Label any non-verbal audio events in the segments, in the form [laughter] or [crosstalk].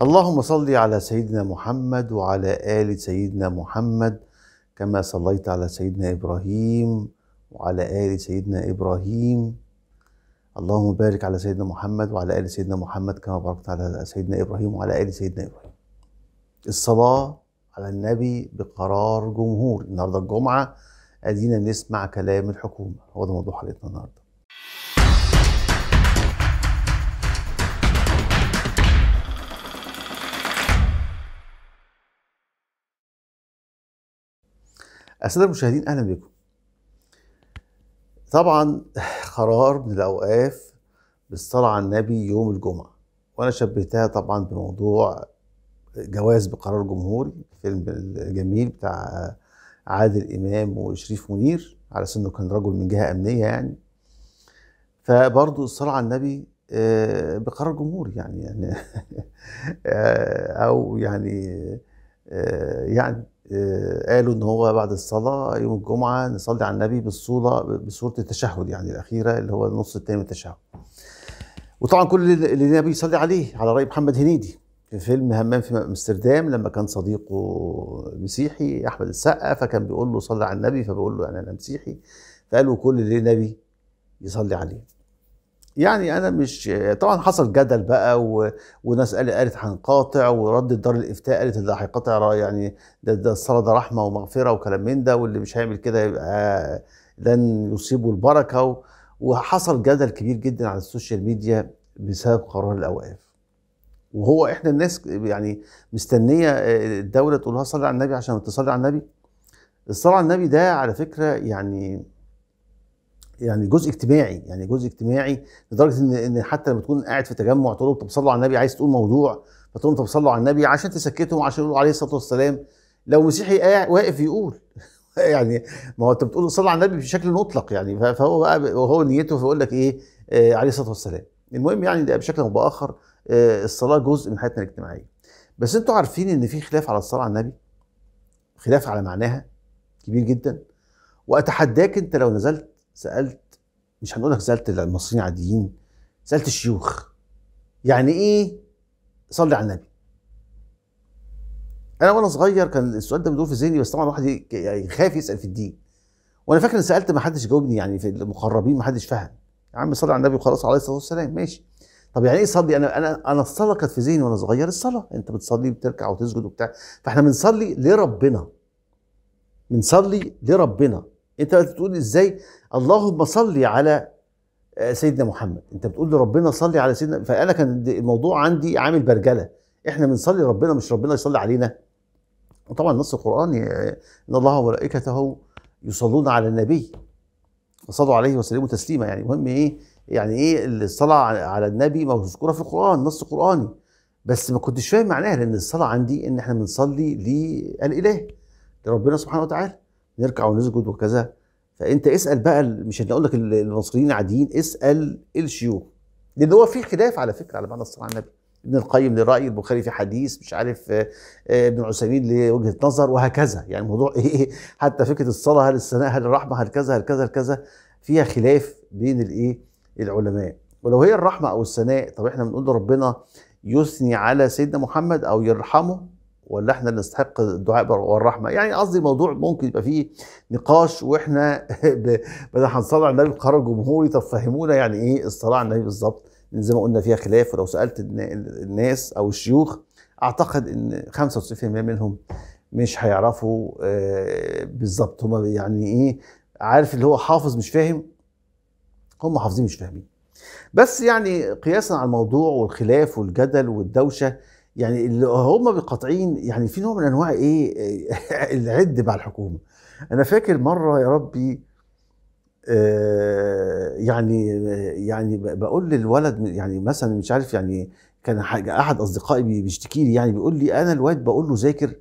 اللهم صل على سيدنا محمد وعلى آل سيدنا محمد كما صليت على سيدنا إبراهيم وعلى آل سيدنا إبراهيم اللهم بارك على سيدنا محمد وعلى آل سيدنا محمد كما باركت على سيدنا إبراهيم وعلى آل سيدنا إبراهيم الصلاة على النبي بقرار جمهور النهاردة الجمعة أدينا نسمع كلام الحكومة هو ده موضوع حلقتنا النهاردة الساده المشاهدين اهلا بكم طبعا قرار من الاوقاف بالصلاه على النبي يوم الجمعه وانا شبهتها طبعا بموضوع جواز بقرار جمهوري فيلم الجميل بتاع عادل امام وشريف منير على انه كان رجل من جهه امنيه يعني فبرضه الصلاه على النبي آه، بقرار جمهوري يعني يعني آه، او يعني آه، يعني آه، قالوا ان هو بعد الصلاه يوم الجمعه نصلي على النبي بالصوره بصوره التشهد يعني الاخيره اللي هو النص الثاني من التشهد. وطبعا كل اللي النبي يصلي عليه على راي محمد هنيدي في فيلم همام في امستردام لما كان صديقه مسيحي احمد السقا فكان بيقول له صلي على النبي فبيقول له يعني انا مسيحي فقال له كل اللي النبي يصلي عليه. يعني انا مش طبعا حصل جدل بقى و... وناس قال قالت هنقاطع ورد دار الافتاء قالت ده هيقاطع يعني ده ده الصلاه ده رحمه ومغفره وكلام من ده واللي مش هيعمل كده يبقى لن يصيبه البركه و... وحصل جدل كبير جدا على السوشيال ميديا بسبب قرار الاوقاف وهو احنا الناس يعني مستنيه الدوله تقول لها صلي على النبي عشان تصلي على النبي الصلاه على النبي ده على فكره يعني يعني جزء اجتماعي يعني جزء اجتماعي لدرجه ان ان حتى لما تكون قاعد في تجمع تقول لهم طب صلوا على النبي عايز تقول موضوع فتقول لهم طب صلوا على النبي عشان تسكتهم عشان يقولوا عليه الصلاه والسلام لو مسيحي قاعد واقف يقول [laughs] يعني ما هو انت بتقول صلى على النبي بشكل مطلق يعني فهو بقى وهو نيته فيقول لك ايه آه عليه الصلاه والسلام المهم يعني ده بشكل او باخر آه الصلاه جزء من حياتنا الاجتماعيه بس انتوا عارفين ان في خلاف على الصلاه على النبي خلاف على معناها كبير جدا واتحداك انت لو نزلت سالت مش هنقول لك سالت المصريين عاديين سالت الشيوخ يعني ايه صلي على النبي انا وانا صغير كان السؤال ده بيدور في ذهني بس طبعا الواحد يخاف يعني يسال في الدين وانا فاكر ان سالت ما حدش جاوبني يعني في المقربين ما حدش فهم يا عم صلي على النبي وخلاص عليه الصلاه والسلام ماشي طب يعني ايه صلي انا انا انا الصلاه كانت في ذهني وانا صغير الصلاه انت بتصلي بتركع وتسجد وبتاع فاحنا بنصلي لربنا بنصلي لربنا انت بتقول ازاي اللهم صلي على آه، سيدنا محمد انت بتقول لربنا صلي على سيدنا فانا كان الموضوع عندي عامل برجله احنا بنصلي ربنا مش ربنا يصلي علينا وطبعا نص القران آه، ان الله وملائكته يصلون على النبي صلوا عليه وسلموا تسليما يعني المهم ايه يعني ايه الصلاه على النبي مذكوره في القران نص قراني بس ما كنتش فاهم معناها لان الصلاه عندي ان احنا بنصلي للاله لربنا سبحانه وتعالى نركع ونسجد وكذا فانت اسال بقى مش هنقول لك المصريين عاديين اسال الشيوخ لان هو في خلاف على فكره على معنى الصلاه على النبي ابن القيم لراي البخاري في حديث مش عارف آه، آه، ابن عثيمين لوجهه نظر وهكذا يعني الموضوع [laughs] ايه حتى فكره الصلاه هل الثناء هل الرحمه هل كذا هل كذا هل كذا فيها خلاف بين الايه العلماء ولو هي الرحمه او الثناء طب احنا بنقول ربنا يثني على سيدنا محمد او يرحمه ولا احنا اللي نستحق الدعاء والرحمه يعني قصدي الموضوع ممكن يبقى فيه نقاش واحنا [laughs] بدل هنصلي على النبي قرار جمهوري طب فهمونا يعني ايه الصلاه على النبي بالظبط زي ما قلنا فيها خلاف ولو سالت الناس او الشيوخ اعتقد ان 95% منهم مش هيعرفوا آه، بالظبط هما يعني ايه عارف اللي هو حافظ مش فاهم هم حافظين مش فاهمين بس يعني قياسا على الموضوع والخلاف والجدل والدوشه يعني اللي هم قاطعين يعني في نوع من انواع ايه [laughs] العد مع الحكومه انا فاكر مره يا ربي آه، يعني يعني بقول للولد يعني مثلا مش عارف يعني كان احد اصدقائي بيشتكي لي يعني بيقول لي انا الواد بقول له ذاكر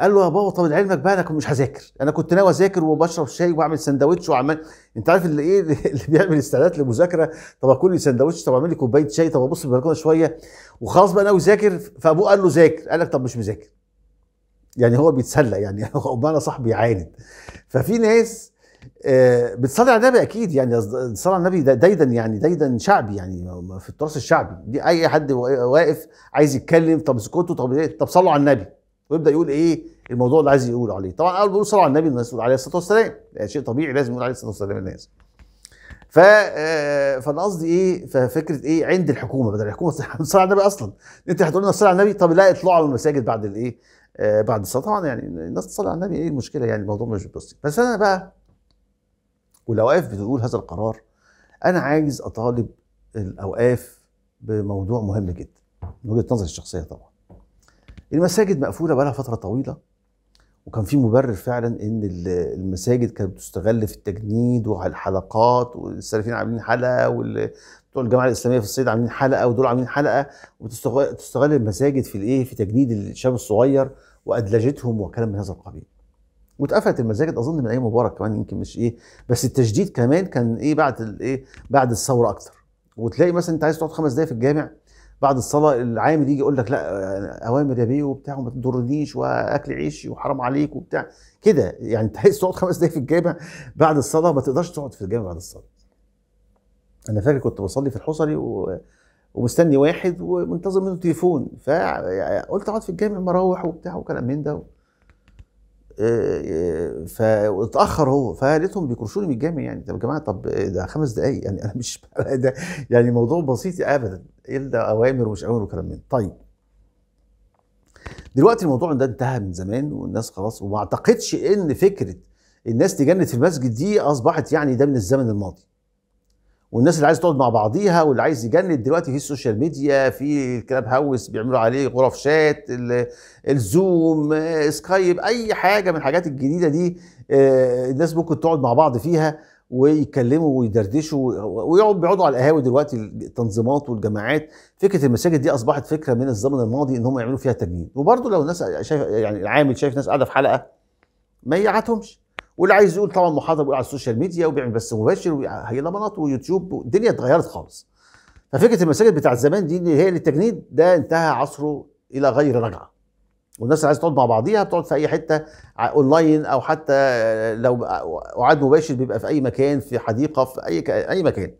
قال له يا بابا طب علمك بقى انا مش هذاكر انا كنت ناوي اذاكر وبشرب شاي واعمل سندوتش وعمال انت عارف اللي ايه [laughs] اللي بيعمل استعداد لمذاكره طب اكل لي سندوتش طب اعمل لي كوبايه شاي طب ابص البلكونه شويه وخلاص بقى ناوي اذاكر فابوه قال له ذاكر قال لك طب مش مذاكر يعني هو بيتسلى يعني [laughs] هو بمعنى صح بيعاند ففي ناس آه، بتصلي على النبي اكيد يعني الصلاه على النبي دايدا يعني دايدا شعبي يعني في التراث الشعبي دي اي حد واقف عايز يتكلم طب اسكتوا طب طب صلوا على النبي ويبدا يقول ايه الموضوع اللي عايز يقول عليه طبعا اول بيقول صلى على النبي الناس عليه الصلاه والسلام ده شيء طبيعي لازم يقول عليه الصلاه والسلام الناس ف آه، فانا قصدي ايه ففكره ايه عند الحكومه بدل الحكومه تصلي [laughs] على النبي اصلا انت هتقول لنا صلي على النبي طب لا اطلعوا من المساجد بعد الايه آه بعد الصلاه طبعا يعني الناس تصلي على النبي ايه المشكله يعني الموضوع مش بسيط بس انا بقى والاوقاف بتقول هذا القرار انا عايز اطالب الاوقاف بموضوع مهم جدا من وجهه نظري الشخصيه طبعا المساجد مقفوله بقى لها فتره طويله وكان في مبرر فعلا ان المساجد كانت بتستغل في التجنيد وعلى الحلقات والسلفيين عاملين حلقه وبتوع الجماعه الاسلاميه في الصعيد عاملين حلقه ودول عاملين حلقه وتستغل المساجد في الايه في تجنيد الشاب الصغير وادلجتهم وكلام من هذا القبيل. واتقفلت المساجد اظن من ايام مبارك كمان يمكن مش ايه بس التجديد كمان كان ايه بعد الايه بعد الثوره اكتر وتلاقي مثلا انت عايز تقعد خمس دقايق في الجامع بعد الصلاه العامل يجي يقول لك لا اوامر يا بيه وبتاع وما تضرنيش واكل عيشي وحرام عليك وبتاع كده يعني تحس تقعد خمس دقايق في الجامع بعد الصلاه ما تقدرش تقعد في الجامع بعد الصلاه انا فاكر كنت بصلي في الحصري و... ومستني واحد ومنتظر منه تليفون فقلت اقعد في الجامع مروح وبتاع وكلام من ده آه، آه، فاتاخر هو فقالتهم بيكرشوني من الجامع يعني طب يا جماعه طب ده خمس دقائق يعني [laughs] انا مش ده يعني موضوع بسيط ابدا الا اوامر ومش اوامر وكلام من طيب دلوقتي الموضوع ده انتهى من زمان والناس خلاص وما اعتقدش ان فكره الناس تجند في المسجد دي اصبحت يعني ده من الزمن الماضي والناس اللي عايزه تقعد مع بعضيها واللي عايز يجند دلوقتي في السوشيال ميديا في الكلاب هاوس بيعملوا عليه غرف شات الزوم سكايب اي حاجه من الحاجات الجديده دي آه، الناس ممكن تقعد مع بعض فيها ويتكلموا ويدردشوا ويقعدوا بيقعدوا على القهاوي دلوقتي التنظيمات والجماعات فكره المساجد دي اصبحت فكره من الزمن الماضي ان هم يعملوا فيها تجنيد وبرده لو الناس شايف يعني العامل شايف ناس قاعده في حلقه ما يقعدهمش واللي عايز يقول طبعا محاضره بيقول على السوشيال ميديا وبيعمل بث مباشر وهي لمنات ويوتيوب الدنيا اتغيرت خالص ففكره المساجد بتاعت زمان دي اللي هي للتجنيد ده انتهى عصره الى غير رجعه والناس اللي عايزه تقعد مع بعضيها بتقعد في اي حته اونلاين او حتى لو وعد مباشر بيبقى في اي مكان في حديقه في اي ك... اي مكان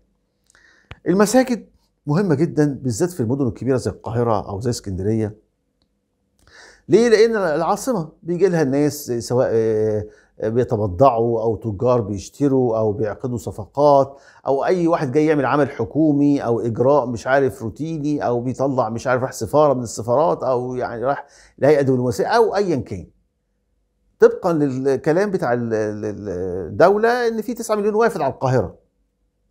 المساجد مهمه جدا بالذات في المدن الكبيره زي القاهره او زي اسكندريه ليه؟ لان العاصمه بيجي لها الناس سواء بيتبضعوا او تجار بيشتروا او بيعقدوا صفقات او اي واحد جاي يعمل عمل حكومي او اجراء مش عارف روتيني او بيطلع مش عارف راح سفاره من السفارات او يعني راح لهيئه دبلوماسيه او ايا كان طبقا للكلام بتاع الدوله ان في 9 مليون وافد على القاهره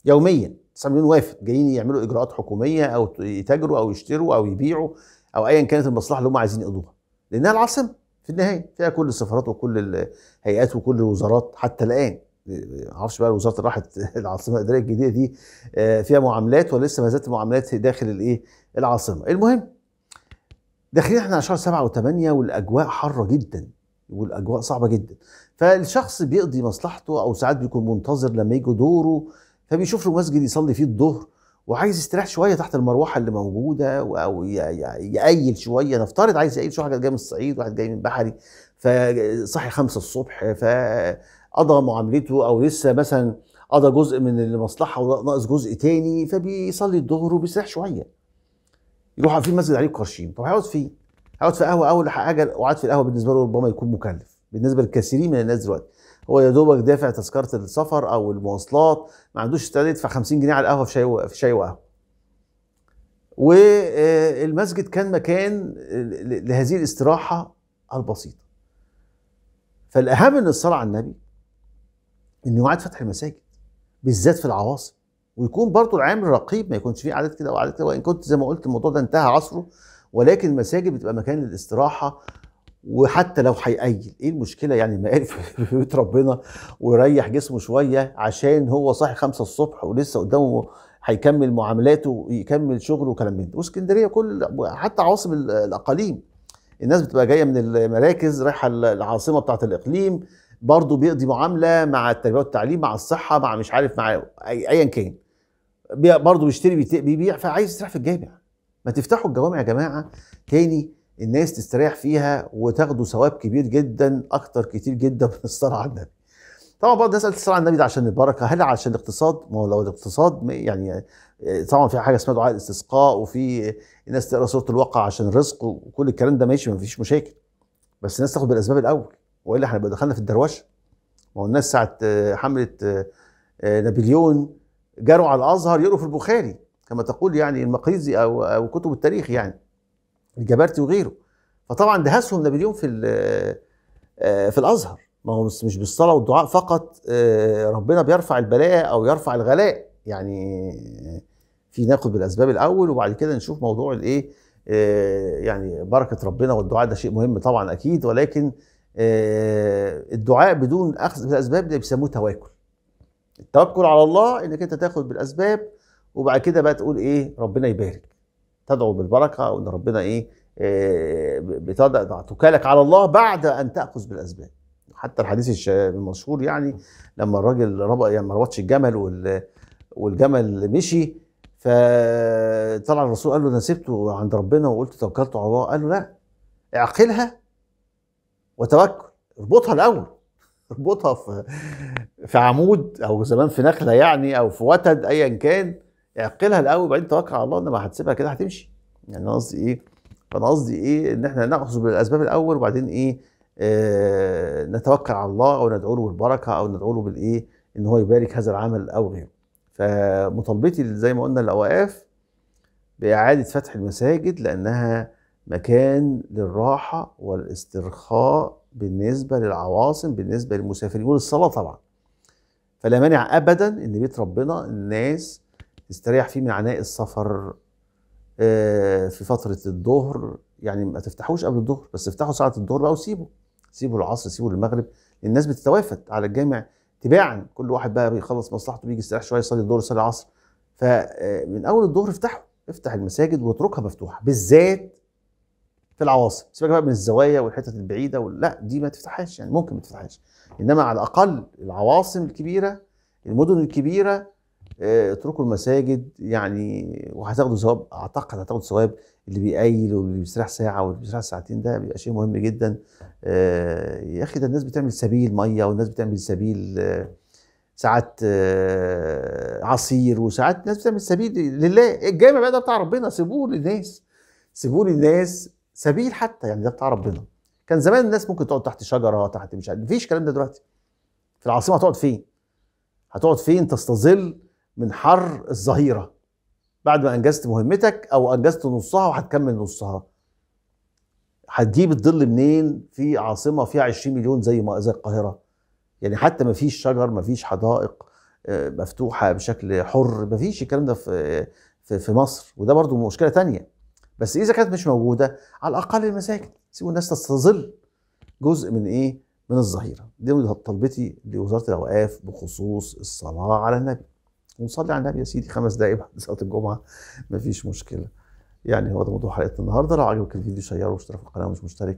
يوميا 9 مليون وافد جايين يعملوا اجراءات حكوميه او يتاجروا او يشتروا او يبيعوا او ايا كانت المصلحه اللي هم عايزين يقضوها لانها العاصمه في النهايه فيها كل السفارات وكل الهيئات وكل الوزارات حتى الان ما اعرفش بقى الوزاره اللي راحت [laughs] العاصمه الاداريه الجديده دي آه، فيها معاملات ولا لسه ما زالت المعاملات داخل الايه العاصمه المهم داخلين احنا على شهر 7 و8 والاجواء حاره جدا والاجواء صعبه جدا فالشخص بيقضي مصلحته او ساعات بيكون منتظر لما يجي دوره فبيشوف له مسجد يصلي فيه الظهر وعايز يستريح شويه تحت المروحه اللي موجوده او يقيل شويه نفترض عايز يقيل شويه واحد جاي من الصعيد واحد جاي من بحري فصحي خمسة الصبح فقضى معاملته او لسه مثلا قضى جزء من المصلحه وناقص جزء تاني فبيصلي الظهر وبيستريح شويه يروح في مسجد عليه قرشين طب هيقعد فين؟ هيقعد في قهوه اول حاجه وقعد في القهوه بالنسبه له ربما يكون مكلف بالنسبه لكثيرين من الناس دلوقتي هو يا دوبك دافع تذكره السفر او المواصلات ما عندوش استعداد يدفع 50 جنيه على القهوه في شاي في شاي وقهوه والمسجد آه، كان مكان لهذه الاستراحه البسيطه فالاهم من الصلاه على النبي انه يعاد فتح المساجد بالذات في العواصم ويكون برضه العامل رقيب ما يكونش فيه عدد كده وعدد كده وان كنت زي ما قلت الموضوع ده انتهى عصره ولكن المساجد بتبقى مكان للاستراحه وحتى لو هيقيل ايه المشكله يعني ما قال في بيت ربنا ويريح جسمه شويه عشان هو صاحي خمسة الصبح ولسه قدامه هيكمل معاملاته ويكمل شغله وكلام من ده واسكندريه كل حتى عواصم الاقاليم الناس بتبقى جايه من المراكز رايحه العاصمه بتاعه الاقليم برضه بيقضي معامله مع التربيه والتعليم مع الصحه مع مش عارف مع ايا كان برضه بيشتري بيبيع فعايز يستريح في الجامع ما تفتحوا الجوامع يا جماعه تاني الناس تستريح فيها وتاخدوا ثواب كبير جدا اكتر كتير جدا من الصلاه على النبي طبعا بعض الناس قالت الصلاه على النبي ده عشان البركه هل عشان الاقتصاد ما هو لو الاقتصاد يعني طبعا في حاجه اسمها دعاء الاستسقاء وفي الناس تقرا سوره الواقع عشان الرزق وكل الكلام ده ماشي ما فيش مشاكل بس الناس تاخد بالاسباب الاول والا احنا دخلنا في الدروشه ما هو الناس ساعه آه، حمله آه، آه، نابليون جاروا على الازهر يقروا في البخاري كما تقول يعني المقريزي او او كتب التاريخ يعني الجبرتي وغيره فطبعا دهسهم نابليون في آه، في الازهر ما هو مش بالصلاه والدعاء فقط آه، ربنا بيرفع البلاء او يرفع الغلاء يعني آه، في ناخد بالاسباب الاول وبعد كده نشوف موضوع الايه يعني بركه ربنا والدعاء ده شيء مهم طبعا اكيد ولكن الدعاء بدون اخذ بالاسباب ده بيسموه تواكل التوكل على الله انك انت تاخد بالاسباب وبعد كده بقى تقول ايه ربنا يبارك تدعو بالبركه وان ربنا ايه آه، بتضع توكلك على الله بعد ان تاخذ بالاسباب حتى الحديث المشهور يعني لما الراجل ربط يعني ما ربطش الجمل والجمل مشي فطلع الرسول قال له انا سبته عند ربنا وقلت توكلت على الله قال له لا اعقلها وتوكل اربطها الاول [laughs] اربطها في في عمود او زمان في نخله يعني او في وتد ايا كان اعقلها الاول وبعدين توكل على الله ان ما هتسيبها كده هتمشي يعني انا قصدي ايه فانا قصدي ايه ان احنا ناخذ بالاسباب الاول وبعدين ايه آه نتوكل على الله او ندعو له بالبركه او ندعو له بالايه ان هو يبارك هذا العمل او غيره فمطالبتي زي ما قلنا الاوقاف باعاده فتح المساجد لانها مكان للراحه والاسترخاء بالنسبه للعواصم بالنسبه للمسافرين وللصلاه طبعا فلا مانع ابدا ان بيت ربنا الناس تستريح فيه من عناء السفر آه، في فترة الظهر يعني ما تفتحوش قبل الظهر بس افتحوا ساعة الظهر بقى وسيبه سيبه العصر سيبه المغرب الناس بتتوافد على الجامع تباعا كل واحد بقى بيخلص مصلحته بيجي يستريح شوية يصلي الظهر يصلي العصر فمن آه، أول الظهر افتحوا افتح المساجد واتركها مفتوحة بالذات في العواصم سيبك بقى من الزوايا والحتت البعيدة وال... لا دي ما تفتحهاش يعني ممكن ما تفتحهاش إنما على الأقل العواصم الكبيرة المدن الكبيرة آه، اتركوا المساجد يعني وهتاخدوا ثواب اعتقد هتاخدوا ثواب اللي بيقيل واللي بيستريح ساعه واللي بيستريح ساعتين ده بيبقى شيء مهم جدا آه، يا اخي ده الناس بتعمل سبيل ميه والناس بتعمل سبيل آه، ساعات عصير وساعات الناس بتعمل سبيل لله الجامع بقى ده بتاع ربنا سيبوه للناس سيبوه للناس سبيل حتى يعني ده بتاع ربنا كان زمان الناس ممكن تقعد تحت شجره تحت مش عارف مفيش الكلام ده دلوقتي في العاصمه هتقعد فين؟ هتقعد فين تستظل من حر الظهيره بعد ما انجزت مهمتك او انجزت نصها وهتكمل نصها هتجيب الظل منين في عاصمه فيها 20 مليون زي ما زي القاهره يعني حتى ما فيش شجر ما فيش حدائق آه، مفتوحه بشكل حر ما فيش الكلام ده في في مصر وده برضو مشكله تانية بس اذا كانت مش موجوده على الاقل المساجد سيبوا الناس تستظل جزء من ايه من الظهيره دي طلبتي لوزاره الاوقاف بخصوص الصلاه على النبي ونصلي على النبي يا سيدي خمس دقايق بعد صلاه الجمعه مفيش مشكله يعني هو ده موضوع حلقه النهارده لو عجبك الفيديو شيره واشترك في القناه ومش مشترك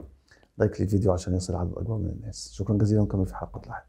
لايك للفيديو عشان يصل عدد اكبر من الناس شكرا جزيلا ونكمل في حلقه لاحقه